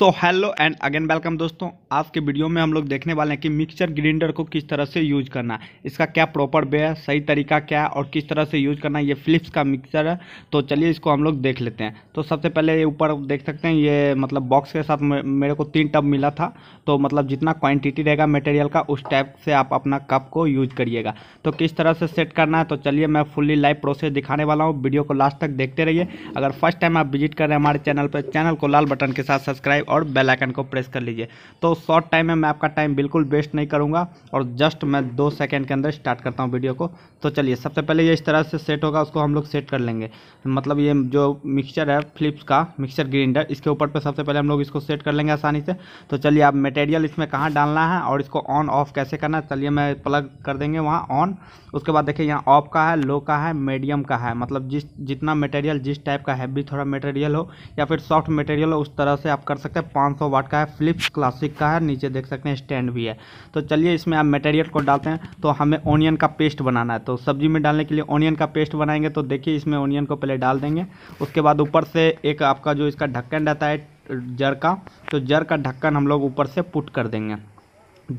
so hello and again welcome दोस्तों आज के वीडियो में हम लोग देखने वाले हैं कि मिक्सचर ग्राइंडर को किस तरह से यूज करना है इसका क्या प्रॉपर वे है सही तरीका क्या है और किस तरह से यूज करना है ये फ्लिप्स का मिक्सचर है तो चलिए इसको हम लोग देख लेते हैं तो सबसे पहले ये ऊपर देख सकते हैं ये मतलब बॉक्स के साथ मेरे को तीन टब मिला था तो मतलब जितना क्वान्टिटी रहेगा मटेरियल का उस टाइप से आप अपना कप को यूज करिएगा तो किस तरह से सेट करना है तो चलिए मैं फुल्ली लाइव प्रोसेस दिखाने वाला हूँ वीडियो को लास्ट तक देखते रहिए अगर फर्स्ट टाइम आप विजिट कर रहे हैं हमारे चैनल पर चैनल को लाल बटन के साथ सब्सक्राइब और बेल आइकन को प्रेस कर लीजिए तो शॉर्ट टाइम में मैं आपका टाइम बिल्कुल वेस्ट नहीं करूँगा और जस्ट मैं दो सेकेंड के अंदर स्टार्ट करता हूँ वीडियो को तो चलिए सबसे पहले ये इस तरह से सेट होगा उसको हम लोग सेट कर लेंगे मतलब ये जो मिक्सचर है फ्लिप्स का मिक्सचर ग्राइंडर इसके ऊपर पर सबसे पहले हम लोग इसको सेट कर लेंगे आसानी से तो चलिए आप मटेरियल इसमें कहाँ डालना है और इसको ऑन ऑफ कैसे करना है चलिए मैं प्लग कर देंगे वहाँ ऑन उसके बाद देखिए यहाँ ऑफ का है लो का है मीडियम का है मतलब जिस जितना मटेरियल जिस टाइप का हैवी थोड़ा मटेरियल हो या फिर सॉफ्ट मटेरियल हो उस तरह से आप कर सकते हैं हैं पाँच वाट का है फ्लिप्स क्लासिक का है नीचे देख सकते हैं स्टैंड भी है तो चलिए इसमें आप मटेरियल को डालते हैं तो हमें ऑनियन का पेस्ट बनाना है तो सब्जी में डालने के लिए ऑनियन का पेस्ट बनाएंगे तो देखिए इसमें ऑनियन को पहले डाल देंगे उसके बाद ऊपर से एक आपका जो इसका ढक्कन रहता है जर का तो जर का ढक्कन हम लोग ऊपर से पुट कर देंगे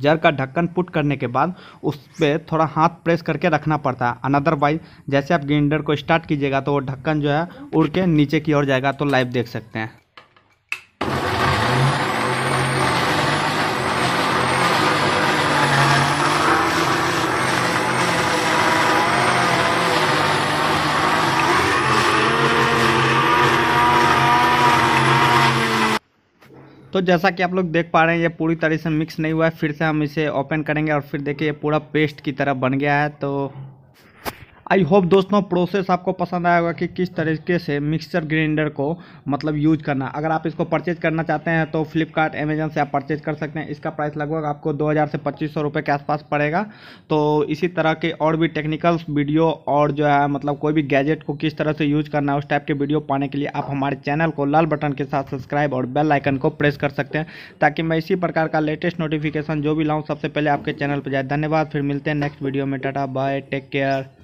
जर का ढक्कन पुट करने के बाद उस पर थोड़ा हाथ प्रेस करके रखना पड़ता है अनदरवाइज जैसे आप ग्रेंडर को स्टार्ट कीजिएगा तो वो ढक्कन जो है उड़ के नीचे की ओर जाएगा तो लाइव देख सकते हैं तो जैसा कि आप लोग देख पा रहे हैं ये पूरी तरह से मिक्स नहीं हुआ है फिर से हम इसे ओपन करेंगे और फिर देखिए ये पूरा पेस्ट की तरह बन गया है तो आई होप दोस्तों प्रोसेस आपको पसंद आया होगा कि किस तरीके से मिक्सचर ग्राइंडर को मतलब यूज करना अगर आप इसको परचेज करना चाहते हैं तो फ्लिपकार्ट अमेजन से आप परचेज कर सकते हैं इसका प्राइस लगभग आपको 2000 से पच्चीस सौ के आसपास पड़ेगा तो इसी तरह के और भी टेक्निकल वीडियो और जो है मतलब कोई भी गैजेट को किस तरह से यूज करना है उस टाइप के वीडियो पाने के लिए आप हमारे चैनल को लाल बटन के साथ सब्सक्राइब और बेल आइकन को प्रेस कर सकते हैं ताकि मैं इसी प्रकार का लेटेस्ट नोटिफिकेशन जो भी लाऊँ सबसे पहले आपके चैनल पर जाए धन्यवाद फिर मिलते हैं नेक्स्ट वीडियो में टाटा बाय टेक केयर